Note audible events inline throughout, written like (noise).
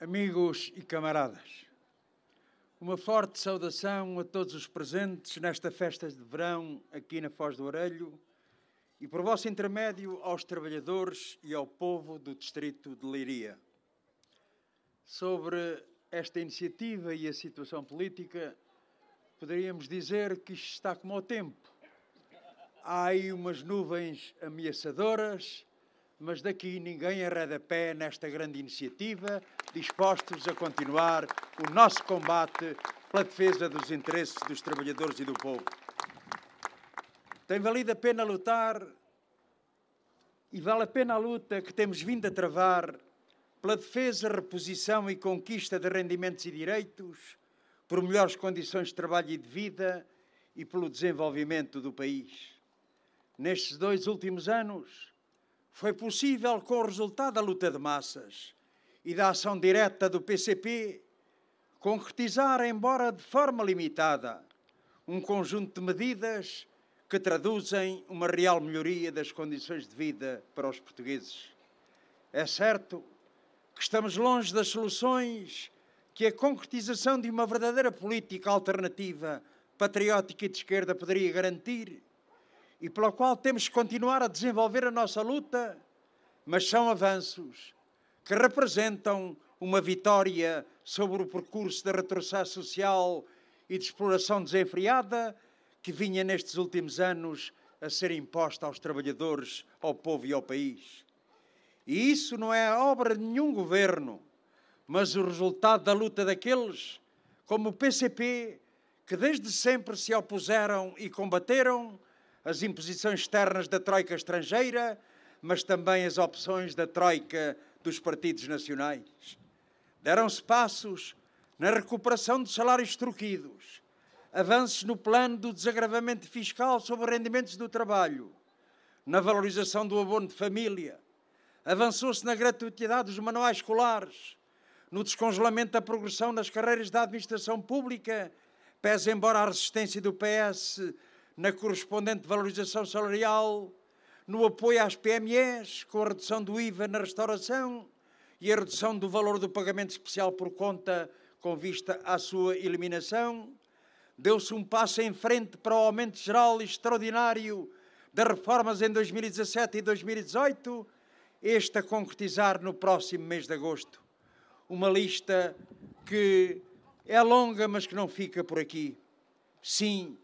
amigos e camaradas. Uma forte saudação a todos os presentes nesta festa de verão aqui na Foz do Arelho e, por vosso intermédio, aos trabalhadores e ao povo do Distrito de Leiria. Sobre esta iniciativa e a situação política, poderíamos dizer que isto está como ao tempo. Há aí umas nuvens ameaçadoras mas daqui ninguém arreda pé nesta grande iniciativa, dispostos a continuar o nosso combate pela defesa dos interesses dos trabalhadores e do povo. Tem valido a pena lutar e vale a pena a luta que temos vindo a travar pela defesa, reposição e conquista de rendimentos e direitos, por melhores condições de trabalho e de vida e pelo desenvolvimento do país. Nestes dois últimos anos, foi possível com o resultado da luta de massas e da ação direta do PCP concretizar, embora de forma limitada, um conjunto de medidas que traduzem uma real melhoria das condições de vida para os portugueses. É certo que estamos longe das soluções que a concretização de uma verdadeira política alternativa, patriótica e de esquerda poderia garantir e pela qual temos que continuar a desenvolver a nossa luta, mas são avanços que representam uma vitória sobre o percurso de retrocesso social e de exploração desenfreada que vinha nestes últimos anos a ser imposta aos trabalhadores, ao povo e ao país. E isso não é obra de nenhum governo, mas o resultado da luta daqueles, como o PCP, que desde sempre se opuseram e combateram as imposições externas da Troika estrangeira, mas também as opções da Troika dos partidos nacionais. Deram-se passos na recuperação dos salários truquidos, avanços no plano do desagravamento fiscal sobre rendimentos do trabalho, na valorização do abono de família, avançou-se na gratuitidade dos manuais escolares, no descongelamento da progressão nas carreiras da administração pública, pese embora a resistência do PS na correspondente valorização salarial, no apoio às PMEs, com a redução do IVA na restauração e a redução do valor do pagamento especial por conta com vista à sua eliminação. Deu-se um passo em frente para o aumento geral e extraordinário das reformas em 2017 e 2018, este a concretizar no próximo mês de agosto. Uma lista que é longa, mas que não fica por aqui. Sim,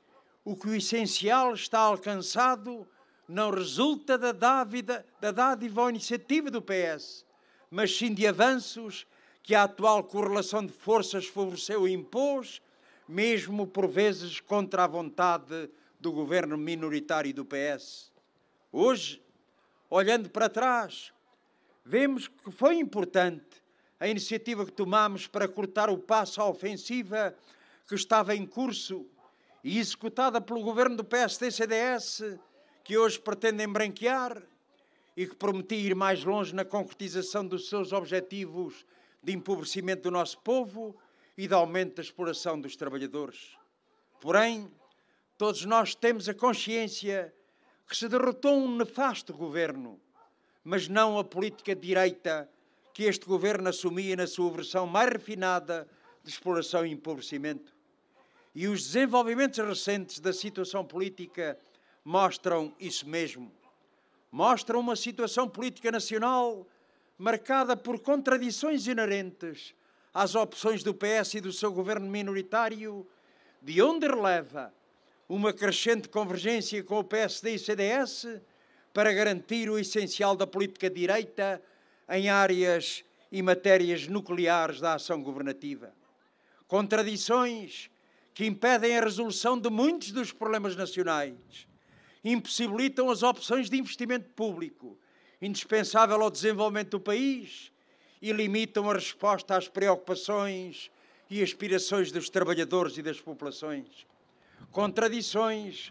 o que o essencial está alcançado não resulta da dádiva, da dádiva ou iniciativa do PS, mas sim de avanços que a atual correlação de forças favoreceu e impôs, mesmo por vezes contra a vontade do governo minoritário do PS. Hoje, olhando para trás, vemos que foi importante a iniciativa que tomamos para cortar o passo à ofensiva que estava em curso e executada pelo governo do PSD-CDS, que hoje pretende branquear e que prometia ir mais longe na concretização dos seus objetivos de empobrecimento do nosso povo e de aumento da exploração dos trabalhadores. Porém, todos nós temos a consciência que se derrotou um nefasto governo, mas não a política de direita que este governo assumia na sua versão mais refinada de exploração e empobrecimento. E os desenvolvimentos recentes da situação política mostram isso mesmo. Mostram uma situação política nacional marcada por contradições inerentes às opções do PS e do seu governo minoritário, de onde releva uma crescente convergência com o PSD e CDS para garantir o essencial da política direita em áreas e matérias nucleares da ação governativa. Contradições que impedem a resolução de muitos dos problemas nacionais, impossibilitam as opções de investimento público, indispensável ao desenvolvimento do país, e limitam a resposta às preocupações e aspirações dos trabalhadores e das populações. Contradições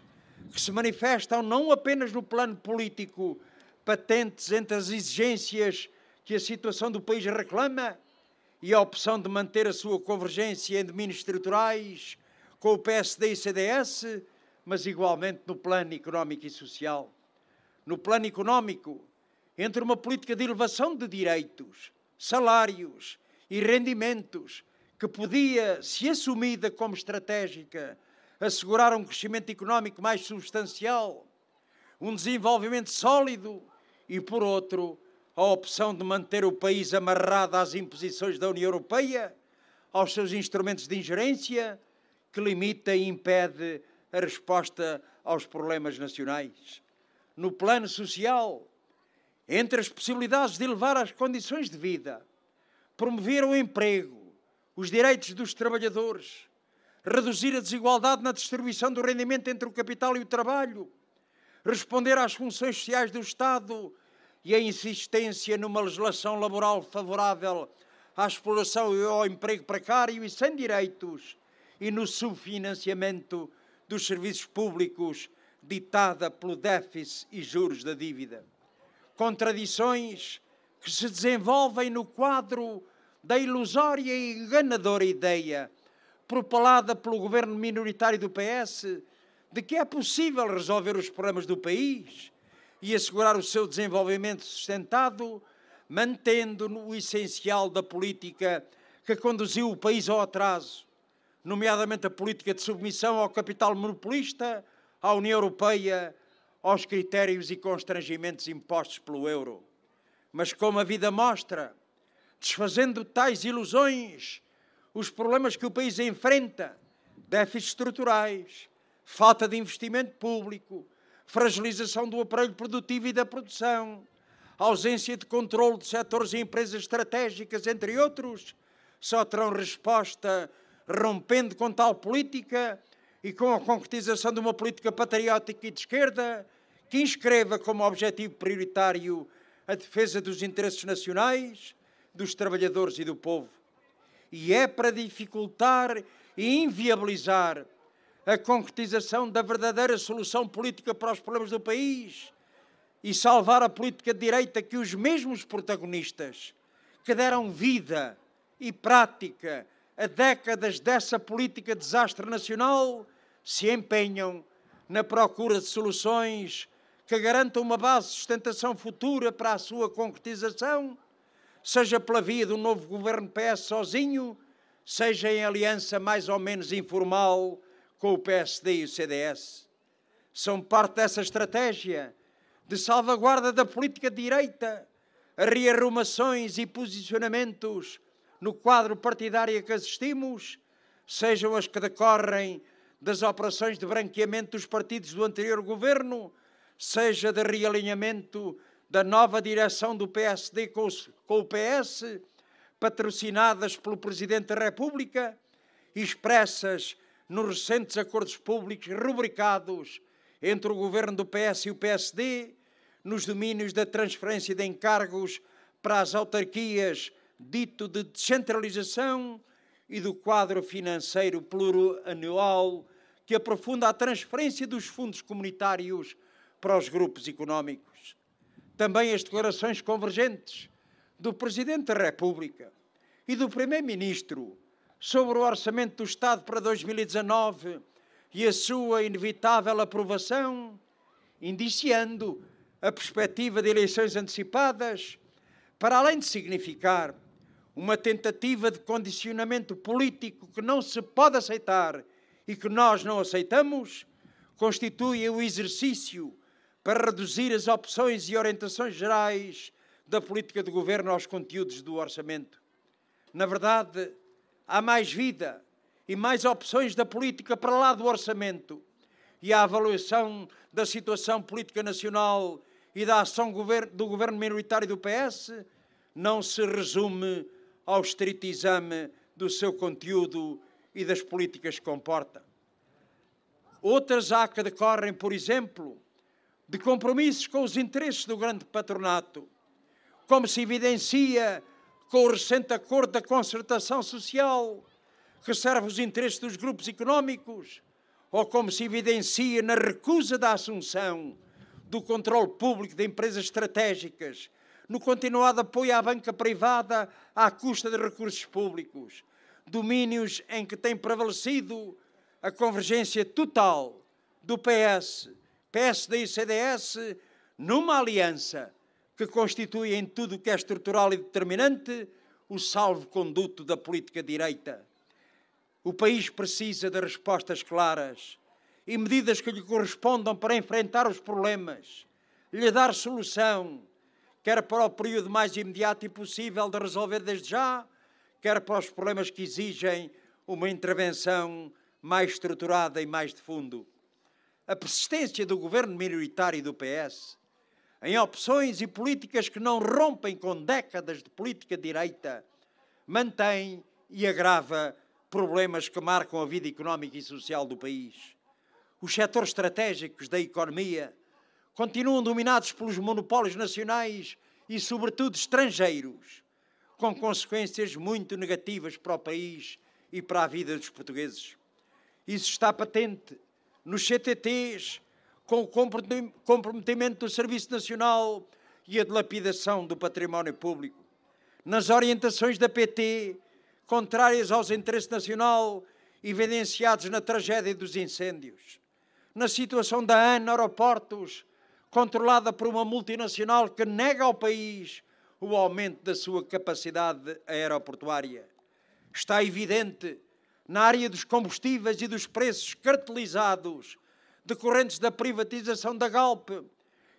que se manifestam não apenas no plano político, patentes entre as exigências que a situação do país reclama e a opção de manter a sua convergência em domínios estruturais com o PSD e CDS, mas igualmente no plano económico e social. No plano económico, entre uma política de elevação de direitos, salários e rendimentos, que podia, se assumida como estratégica, assegurar um crescimento económico mais substancial, um desenvolvimento sólido e, por outro, a opção de manter o país amarrado às imposições da União Europeia, aos seus instrumentos de ingerência que limita e impede a resposta aos problemas nacionais. No plano social, entre as possibilidades de elevar as condições de vida, promover o emprego, os direitos dos trabalhadores, reduzir a desigualdade na distribuição do rendimento entre o capital e o trabalho, responder às funções sociais do Estado e a insistência numa legislação laboral favorável à exploração e ao emprego precário e sem direitos e no subfinanciamento dos serviços públicos ditada pelo déficit e juros da dívida. Contradições que se desenvolvem no quadro da ilusória e enganadora ideia propalada pelo governo minoritário do PS de que é possível resolver os problemas do país e assegurar o seu desenvolvimento sustentado, mantendo no essencial da política que conduziu o país ao atraso, nomeadamente a política de submissão ao capital monopolista, à União Europeia, aos critérios e constrangimentos impostos pelo euro. Mas, como a vida mostra, desfazendo tais ilusões, os problemas que o país enfrenta déficits estruturais, falta de investimento público, fragilização do aparelho produtivo e da produção, ausência de controle de setores e empresas estratégicas, entre outros, só terão resposta rompendo com tal política e com a concretização de uma política patriótica e de esquerda que inscreva como objetivo prioritário a defesa dos interesses nacionais, dos trabalhadores e do povo. E é para dificultar e inviabilizar a concretização da verdadeira solução política para os problemas do país e salvar a política de direita que os mesmos protagonistas que deram vida e prática a décadas dessa política de desastre nacional, se empenham na procura de soluções que garantam uma base de sustentação futura para a sua concretização, seja pela via de um novo governo PS sozinho, seja em aliança mais ou menos informal com o PSD e o CDS. São parte dessa estratégia de salvaguarda da política de direita, rearrumações e posicionamentos no quadro partidário que assistimos, sejam as que decorrem das operações de branqueamento dos partidos do anterior governo, seja de realinhamento da nova direção do PSD com o PS, patrocinadas pelo Presidente da República, expressas nos recentes acordos públicos rubricados entre o governo do PS e o PSD, nos domínios da transferência de encargos para as autarquias dito de descentralização e do quadro financeiro plurianual que aprofunda a transferência dos fundos comunitários para os grupos económicos. Também as declarações convergentes do Presidente da República e do Primeiro-Ministro sobre o orçamento do Estado para 2019 e a sua inevitável aprovação, indiciando a perspectiva de eleições antecipadas, para além de significar uma tentativa de condicionamento político que não se pode aceitar e que nós não aceitamos, constitui o exercício para reduzir as opções e orientações gerais da política de governo aos conteúdos do orçamento. Na verdade, há mais vida e mais opções da política para lá do orçamento e a avaliação da situação política nacional e da ação do governo minoritário do PS não se resume ao estrito exame do seu conteúdo e das políticas que comporta. Outras há que decorrem, por exemplo, de compromissos com os interesses do grande patronato, como se evidencia com o recente acordo da concertação social, que serve os interesses dos grupos económicos, ou como se evidencia na recusa da assunção do controle público de empresas estratégicas no continuado apoio à banca privada à custa de recursos públicos, domínios em que tem prevalecido a convergência total do PS, PSD e CDS numa aliança que constitui em tudo o que é estrutural e determinante o salvo-conduto da política direita. O país precisa de respostas claras e medidas que lhe correspondam para enfrentar os problemas, lhe dar solução quer para o período mais imediato e possível de resolver desde já, quer para os problemas que exigem uma intervenção mais estruturada e mais de fundo. A persistência do governo minoritário do PS em opções e políticas que não rompem com décadas de política direita mantém e agrava problemas que marcam a vida económica e social do país. Os setores estratégicos da economia, continuam dominados pelos monopólios nacionais e, sobretudo, estrangeiros, com consequências muito negativas para o país e para a vida dos portugueses. Isso está patente nos CTTs, com o comprometimento do Serviço Nacional e a dilapidação do património público. Nas orientações da PT, contrárias aos interesses nacional, evidenciados na tragédia dos incêndios. Na situação da AN Aeroportos, controlada por uma multinacional que nega ao país o aumento da sua capacidade aeroportuária. Está evidente na área dos combustíveis e dos preços cartelizados decorrentes da privatização da Galp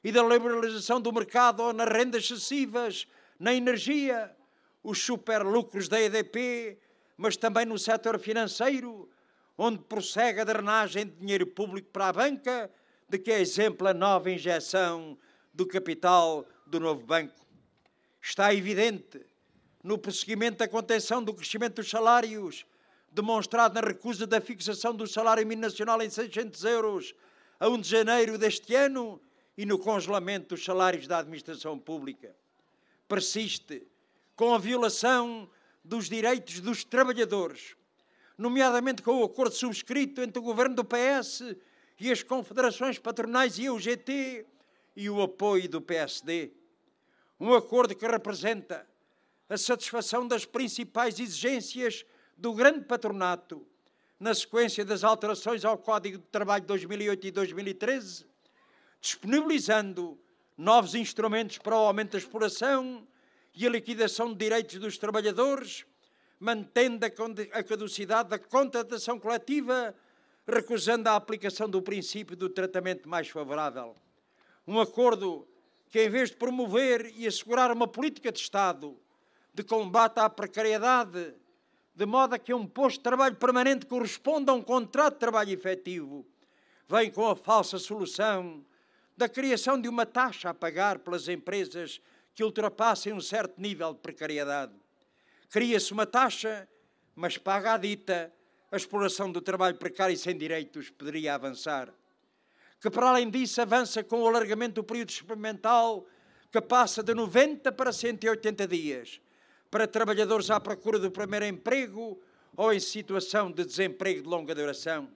e da liberalização do mercado ou nas rendas excessivas, na energia, os superlucros da EDP, mas também no setor financeiro, onde prossegue a drenagem de dinheiro público para a banca de que é exemplo a nova injeção do capital do novo banco. Está evidente no prosseguimento da contenção do crescimento dos salários, demonstrado na recusa da fixação do salário mínimo nacional em 600 euros a 1 de janeiro deste ano e no congelamento dos salários da administração pública. Persiste com a violação dos direitos dos trabalhadores, nomeadamente com o acordo subscrito entre o governo do PS e as confederações patronais e o GT e o apoio do PSD. Um acordo que representa a satisfação das principais exigências do grande patronato na sequência das alterações ao Código de Trabalho de 2008 e 2013, disponibilizando novos instrumentos para o aumento da exploração e a liquidação de direitos dos trabalhadores, mantendo a caducidade da contratação coletiva recusando a aplicação do princípio do tratamento mais favorável. Um acordo que, em vez de promover e assegurar uma política de Estado de combate à precariedade, de modo a que um posto de trabalho permanente corresponda a um contrato de trabalho efetivo, vem com a falsa solução da criação de uma taxa a pagar pelas empresas que ultrapassem um certo nível de precariedade. Cria-se uma taxa, mas paga a dita a exploração do trabalho precário e sem direitos poderia avançar. Que, para além disso, avança com o alargamento do período experimental, que passa de 90 para 180 dias, para trabalhadores à procura do primeiro emprego ou em situação de desemprego de longa duração.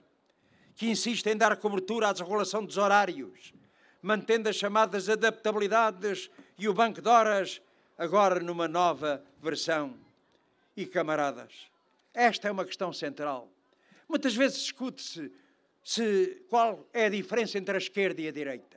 Que insiste em dar cobertura à desregulação dos horários, mantendo as chamadas adaptabilidades e o banco de horas, agora numa nova versão. E camaradas esta é uma questão central. Muitas vezes discute-se se, qual é a diferença entre a esquerda e a direita.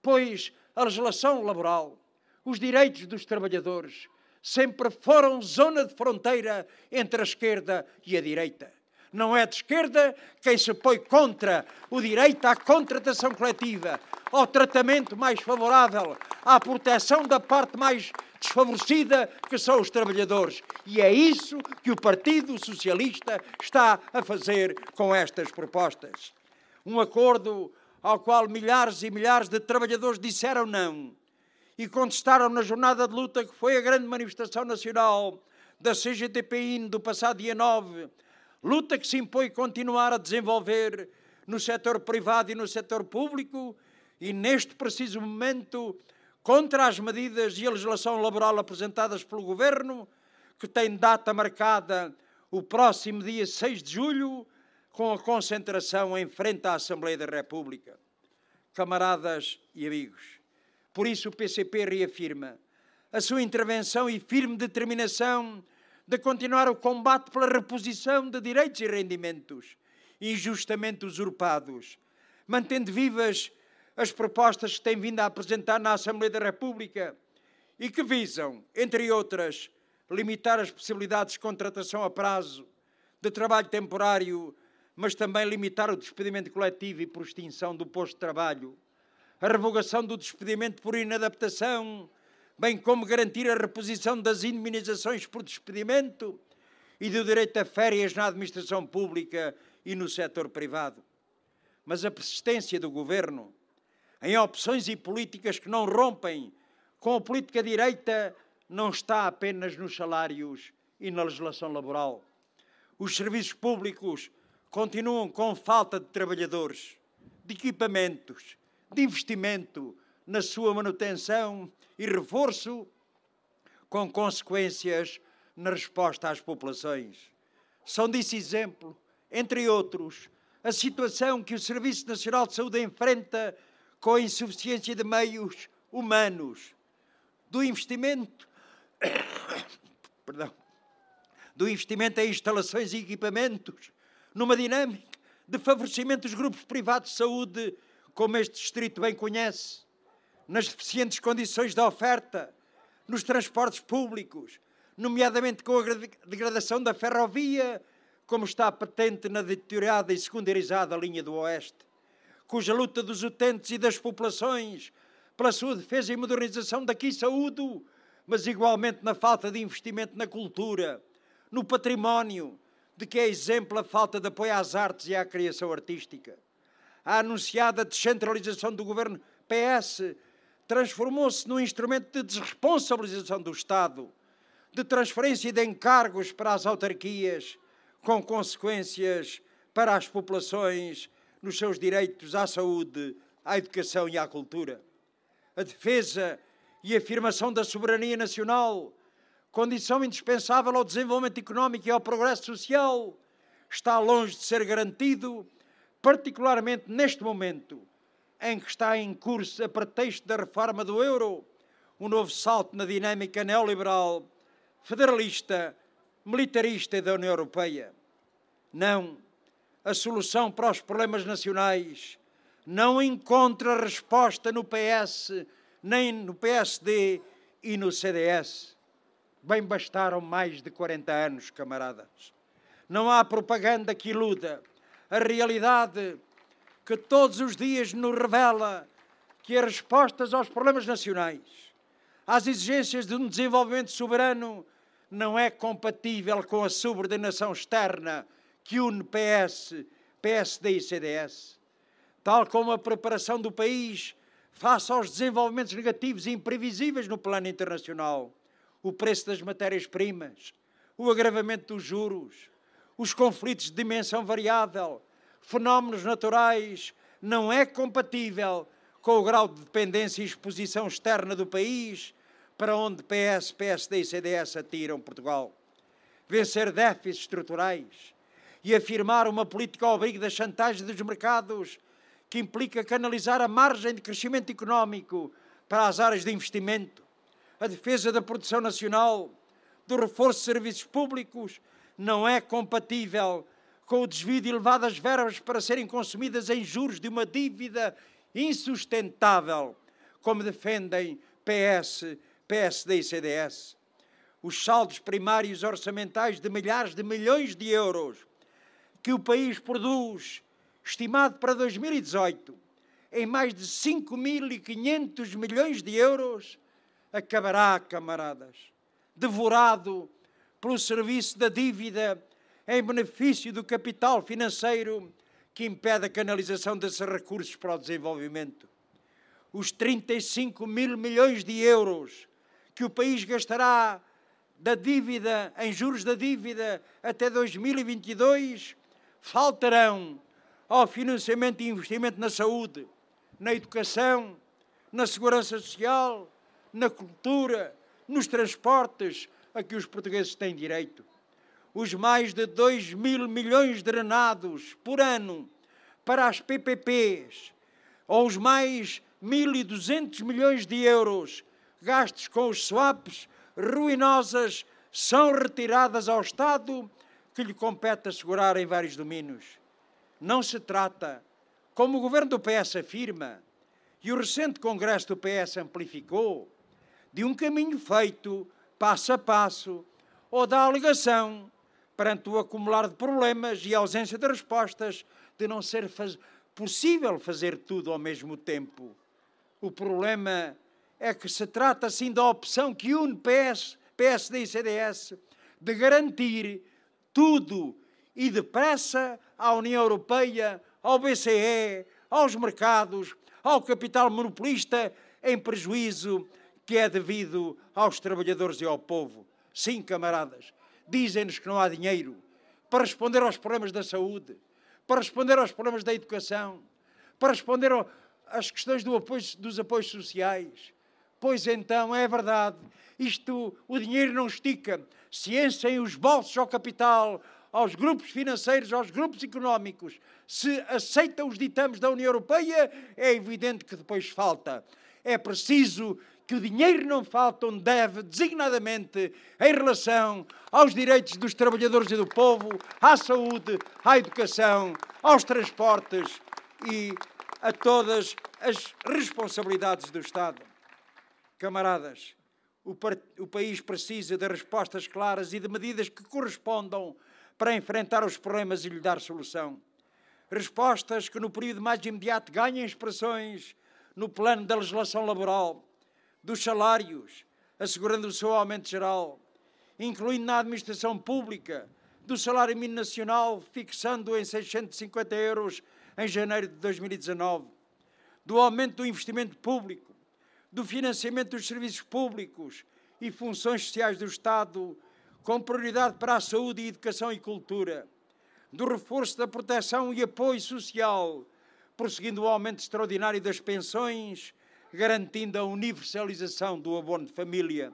Pois a legislação laboral, os direitos dos trabalhadores, sempre foram zona de fronteira entre a esquerda e a direita. Não é de esquerda quem se põe contra o direito à contratação coletiva, ao tratamento mais favorável, à proteção da parte mais desfavorecida que são os trabalhadores. E é isso que o Partido Socialista está a fazer com estas propostas. Um acordo ao qual milhares e milhares de trabalhadores disseram não e contestaram na jornada de luta que foi a grande manifestação nacional da CGTPIN do passado dia 9, luta que se impõe continuar a desenvolver no setor privado e no setor público, e neste preciso momento contra as medidas e a legislação laboral apresentadas pelo Governo, que tem data marcada o próximo dia 6 de julho, com a concentração em frente à Assembleia da República. Camaradas e amigos, por isso o PCP reafirma a sua intervenção e firme determinação de continuar o combate pela reposição de direitos e rendimentos injustamente usurpados, mantendo vivas as propostas que tem vindo a apresentar na Assembleia da República e que visam, entre outras, limitar as possibilidades de contratação a prazo, de trabalho temporário, mas também limitar o despedimento coletivo e por extinção do posto de trabalho, a revogação do despedimento por inadaptação, bem como garantir a reposição das indemnizações por despedimento e do direito a férias na administração pública e no setor privado. Mas a persistência do governo em opções e políticas que não rompem com a política direita não está apenas nos salários e na legislação laboral. Os serviços públicos continuam com falta de trabalhadores, de equipamentos, de investimento na sua manutenção e reforço, com consequências na resposta às populações. São desse exemplo, entre outros, a situação que o Serviço Nacional de Saúde enfrenta com a insuficiência de meios humanos, do investimento, (coughs) perdão, do investimento em instalações e equipamentos, numa dinâmica de favorecimento dos grupos privados de saúde, como este distrito bem conhece, nas deficientes condições da oferta, nos transportes públicos, nomeadamente com a degradação da ferrovia, como está patente na deteriorada e secundarizada linha do Oeste cuja luta dos utentes e das populações pela sua defesa e modernização daqui saúdo, mas igualmente na falta de investimento na cultura, no património, de que é exemplo a falta de apoio às artes e à criação artística. A anunciada descentralização do governo PS transformou-se num instrumento de desresponsabilização do Estado, de transferência de encargos para as autarquias, com consequências para as populações nos seus direitos à saúde, à educação e à cultura. A defesa e a afirmação da soberania nacional, condição indispensável ao desenvolvimento económico e ao progresso social, está longe de ser garantido, particularmente neste momento em que está em curso, a pretexto da reforma do euro, um novo salto na dinâmica neoliberal, federalista, militarista da União Europeia. Não, a solução para os problemas nacionais, não encontra resposta no PS, nem no PSD e no CDS. Bem bastaram mais de 40 anos, camaradas. Não há propaganda que iluda. A realidade que todos os dias nos revela que as respostas aos problemas nacionais, às exigências de um desenvolvimento soberano, não é compatível com a subordinação externa que une PS, PSD e CDS, tal como a preparação do país face aos desenvolvimentos negativos e imprevisíveis no plano internacional, o preço das matérias-primas, o agravamento dos juros, os conflitos de dimensão variável, fenómenos naturais, não é compatível com o grau de dependência e exposição externa do país para onde PS, PSD e CDS atiram Portugal. Vencer déficits estruturais, e afirmar uma política ao abrigo da chantagem dos mercados, que implica canalizar a margem de crescimento económico para as áreas de investimento, a defesa da produção nacional, do reforço de serviços públicos, não é compatível com o desvio de elevadas verbas para serem consumidas em juros de uma dívida insustentável, como defendem PS, PSD e CDS. Os saldos primários orçamentais de milhares de milhões de euros que o país produz, estimado para 2018 em mais de 5.500 milhões de euros, acabará, camaradas, devorado pelo serviço da dívida em benefício do capital financeiro que impede a canalização desses recursos para o desenvolvimento. Os 35 mil milhões de euros que o país gastará da dívida, em juros da dívida, até 2022, faltarão ao financiamento e investimento na saúde, na educação, na segurança social, na cultura, nos transportes a que os portugueses têm direito. Os mais de 2 mil milhões drenados por ano para as PPPs, ou os mais 1.200 milhões de euros gastos com os swaps ruinosas, são retiradas ao Estado que lhe compete assegurar em vários domínios. Não se trata, como o governo do PS afirma e o recente congresso do PS amplificou, de um caminho feito passo a passo ou da alegação perante o acumular de problemas e ausência de respostas de não ser faz possível fazer tudo ao mesmo tempo. O problema é que se trata assim da opção que une PS, PSD e CDS de garantir tudo e depressa à União Europeia, ao BCE, aos mercados, ao capital monopolista, em prejuízo que é devido aos trabalhadores e ao povo. Sim, camaradas, dizem-nos que não há dinheiro para responder aos problemas da saúde, para responder aos problemas da educação, para responder às questões do apoio, dos apoios sociais, Pois então, é verdade, isto, o dinheiro não estica. Se enchem os bolsos ao capital, aos grupos financeiros, aos grupos económicos, se aceitam os ditames da União Europeia, é evidente que depois falta. É preciso que o dinheiro não falte onde deve, designadamente em relação aos direitos dos trabalhadores e do povo, à saúde, à educação, aos transportes e a todas as responsabilidades do Estado. Camaradas, o, o país precisa de respostas claras e de medidas que correspondam para enfrentar os problemas e lhe dar solução. Respostas que, no período mais imediato, ganhem expressões no plano da legislação laboral, dos salários, assegurando o seu aumento geral, incluindo na administração pública, do salário mínimo nacional, fixando em 650 euros em janeiro de 2019, do aumento do investimento público, do financiamento dos serviços públicos e funções sociais do Estado, com prioridade para a saúde, educação e cultura, do reforço da proteção e apoio social, prosseguindo o aumento extraordinário das pensões, garantindo a universalização do abono de família,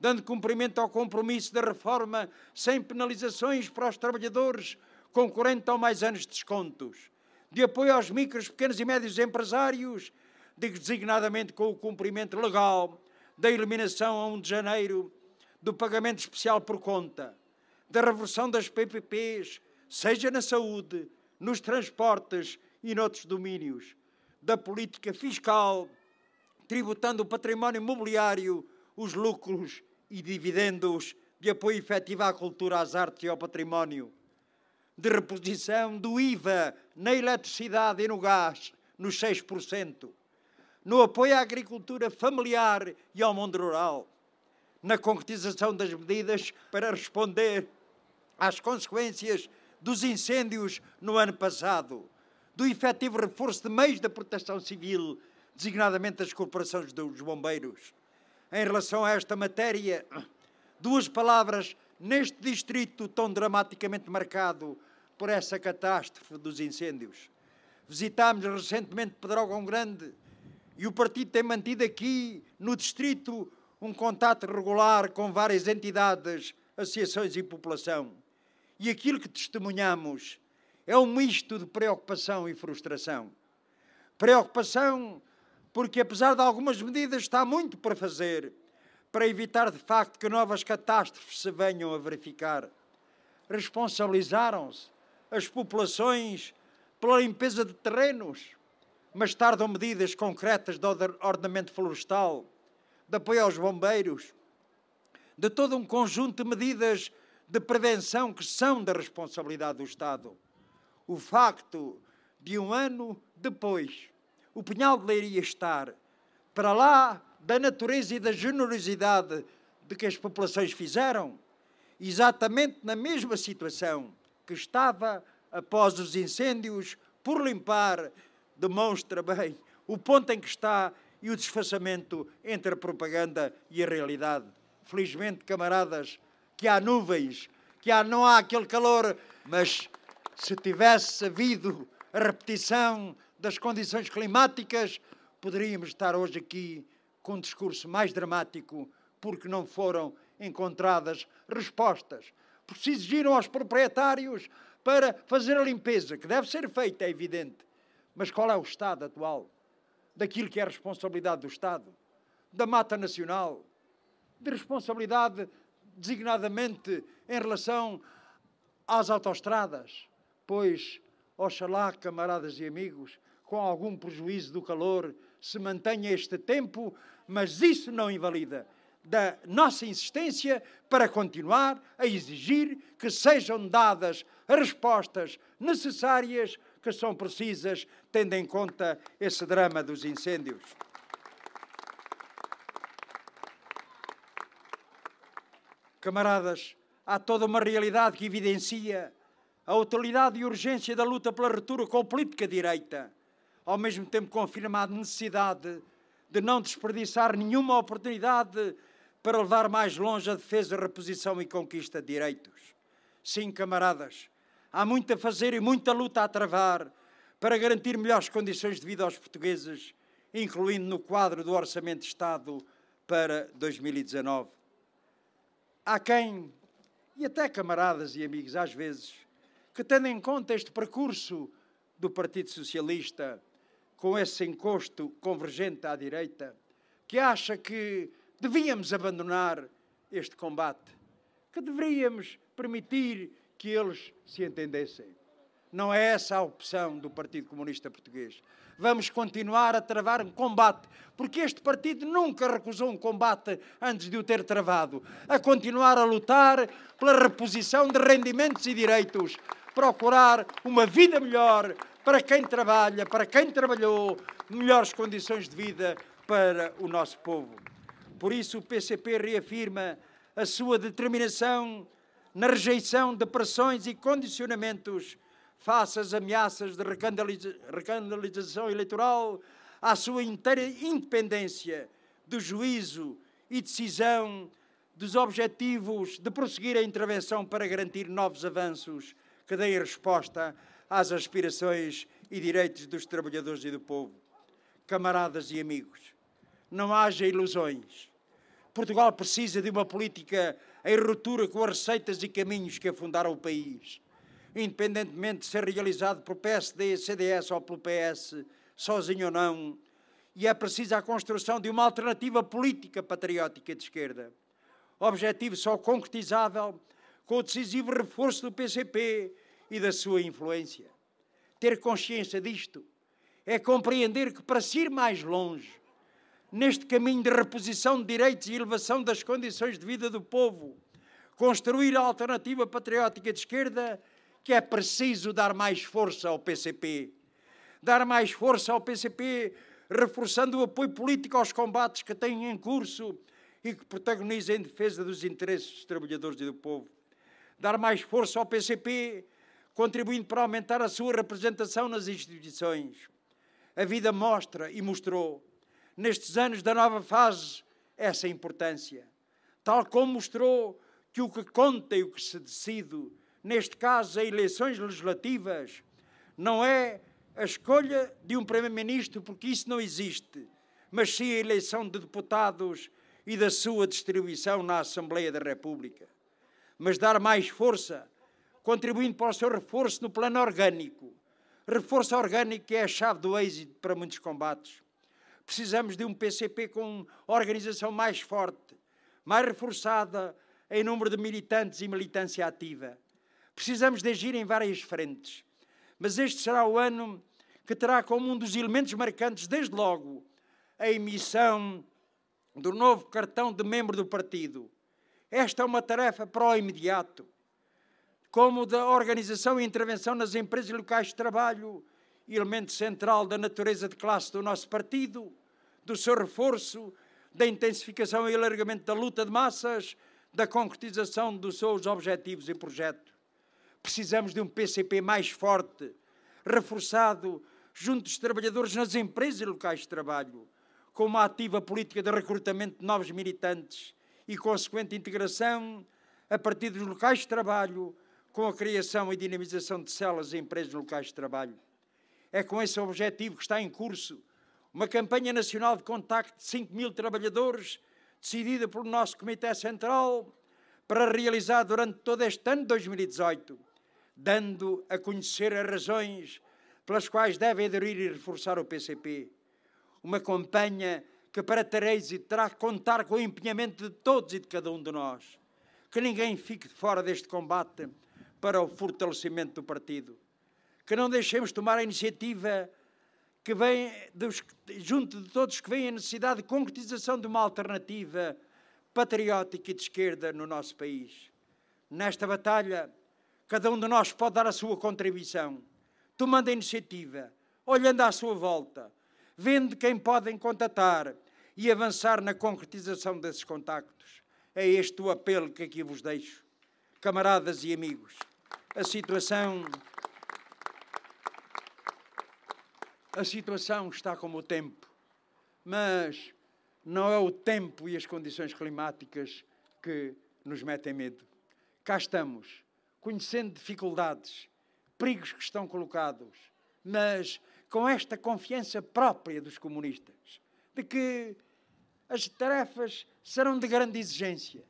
dando cumprimento ao compromisso da reforma sem penalizações para os trabalhadores com 40 ou mais anos de descontos, de apoio aos micros, pequenos e médios empresários designadamente com o cumprimento legal da eliminação a 1 de janeiro do pagamento especial por conta, da reversão das PPPs, seja na saúde, nos transportes e noutros domínios, da política fiscal, tributando o património imobiliário, os lucros e dividendos de apoio efetivo à cultura, às artes e ao património, de reposição do IVA na eletricidade e no gás nos 6% no apoio à agricultura familiar e ao mundo rural, na concretização das medidas para responder às consequências dos incêndios no ano passado, do efetivo reforço de meios da proteção civil, designadamente das corporações dos bombeiros. Em relação a esta matéria, duas palavras neste distrito tão dramaticamente marcado por essa catástrofe dos incêndios. Visitámos recentemente Pedrógão Grande, e o partido tem mantido aqui no distrito um contato regular com várias entidades, associações e população. E aquilo que testemunhamos é um misto de preocupação e frustração. Preocupação porque, apesar de algumas medidas, está muito para fazer para evitar de facto que novas catástrofes se venham a verificar. Responsabilizaram-se as populações pela limpeza de terrenos, mas tardam medidas concretas de ordenamento florestal, de apoio aos bombeiros, de todo um conjunto de medidas de prevenção que são da responsabilidade do Estado. O facto de um ano depois o Pinhal de Leiria estar para lá da natureza e da generosidade de que as populações fizeram, exatamente na mesma situação que estava após os incêndios por limpar demonstra bem o ponto em que está e o desfaçamento entre a propaganda e a realidade. Felizmente, camaradas, que há nuvens, que há, não há aquele calor, mas se tivesse havido a repetição das condições climáticas, poderíamos estar hoje aqui com um discurso mais dramático, porque não foram encontradas respostas. se exigiram aos proprietários para fazer a limpeza, que deve ser feita, é evidente, mas qual é o estado atual? Daquilo que é responsabilidade do Estado? Da mata nacional? De responsabilidade designadamente em relação às autoestradas? Pois, oxalá, camaradas e amigos, com algum prejuízo do calor, se mantenha este tempo, mas isso não invalida da nossa insistência para continuar a exigir que sejam dadas respostas necessárias que são precisas, tendo em conta esse drama dos incêndios. Camaradas, há toda uma realidade que evidencia a utilidade e urgência da luta pela ruptura com a política direita, ao mesmo tempo confirma a necessidade de não desperdiçar nenhuma oportunidade para levar mais longe a defesa, reposição e conquista de direitos. Sim, camaradas, Há muito a fazer e muita luta a travar para garantir melhores condições de vida aos portugueses, incluindo no quadro do Orçamento de Estado para 2019. Há quem, e até camaradas e amigos às vezes, que tendo em conta este percurso do Partido Socialista, com esse encosto convergente à direita, que acha que devíamos abandonar este combate, que deveríamos permitir que eles se entendessem. Não é essa a opção do Partido Comunista Português. Vamos continuar a travar um combate, porque este partido nunca recusou um combate antes de o ter travado. A continuar a lutar pela reposição de rendimentos e direitos, procurar uma vida melhor para quem trabalha, para quem trabalhou, melhores condições de vida para o nosso povo. Por isso, o PCP reafirma a sua determinação na rejeição de pressões e condicionamentos face às ameaças de recandalização eleitoral, à sua inteira independência do juízo e decisão dos objetivos de prosseguir a intervenção para garantir novos avanços que deem resposta às aspirações e direitos dos trabalhadores e do povo. Camaradas e amigos, não haja ilusões. Portugal precisa de uma política em ruptura com as receitas e caminhos que afundaram o país. Independentemente de ser realizado por PSD, CDS ou pelo PS, sozinho ou não, e é precisa a construção de uma alternativa política patriótica de esquerda. Objetivo só concretizável com o decisivo reforço do PCP e da sua influência. Ter consciência disto é compreender que, para se ir mais longe, neste caminho de reposição de direitos e elevação das condições de vida do povo, construir a alternativa patriótica de esquerda, que é preciso dar mais força ao PCP. Dar mais força ao PCP, reforçando o apoio político aos combates que têm em curso e que protagonizam em defesa dos interesses dos trabalhadores e do povo. Dar mais força ao PCP, contribuindo para aumentar a sua representação nas instituições. A vida mostra e mostrou nestes anos da nova fase, essa importância. Tal como mostrou que o que conta e o que se decide, neste caso, as eleições legislativas, não é a escolha de um Primeiro-Ministro, porque isso não existe, mas sim a eleição de deputados e da sua distribuição na Assembleia da República. Mas dar mais força, contribuindo para o seu reforço no plano orgânico. Reforço orgânico que é a chave do êxito para muitos combates. Precisamos de um PCP com organização mais forte, mais reforçada em número de militantes e militância ativa. Precisamos de agir em várias frentes. Mas este será o ano que terá como um dos elementos marcantes, desde logo, a emissão do novo cartão de membro do partido. Esta é uma tarefa para o imediato, como da organização e intervenção nas empresas e locais de trabalho elemento central da natureza de classe do nosso partido, do seu reforço, da intensificação e alargamento da luta de massas, da concretização dos seus objetivos e projetos. Precisamos de um PCP mais forte, reforçado junto dos trabalhadores nas empresas e locais de trabalho, com uma ativa política de recrutamento de novos militantes e consequente integração a partir dos locais de trabalho, com a criação e dinamização de celas e empresas locais de trabalho. É com esse objetivo que está em curso uma campanha nacional de contacto de 5 mil trabalhadores, decidida pelo nosso Comitê Central, para realizar durante todo este ano de 2018, dando a conhecer as razões pelas quais deve aderir e reforçar o PCP. Uma campanha que para êxito, terá que contar com o empenhamento de todos e de cada um de nós. Que ninguém fique fora deste combate para o fortalecimento do partido que não deixemos tomar a iniciativa que vem dos, junto de todos que vem a necessidade de concretização de uma alternativa patriótica e de esquerda no nosso país. Nesta batalha, cada um de nós pode dar a sua contribuição, tomando a iniciativa, olhando à sua volta, vendo quem podem contatar e avançar na concretização desses contactos. É este o apelo que aqui vos deixo. Camaradas e amigos, a situação a situação está como o tempo, mas não é o tempo e as condições climáticas que nos metem medo. Cá estamos, conhecendo dificuldades, perigos que estão colocados, mas com esta confiança própria dos comunistas, de que as tarefas serão de grande exigência,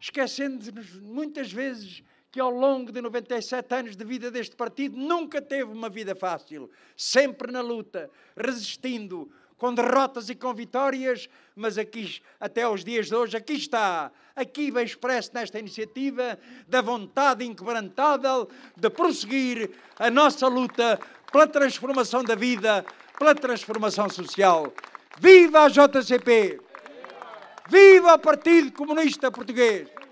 esquecendo-nos muitas vezes que ao longo de 97 anos de vida deste partido nunca teve uma vida fácil, sempre na luta, resistindo, com derrotas e com vitórias, mas aqui, até os dias de hoje, aqui está, aqui bem expresso nesta iniciativa, da vontade inquebrantável de prosseguir a nossa luta pela transformação da vida, pela transformação social. Viva a JCP! Viva o Partido Comunista Português!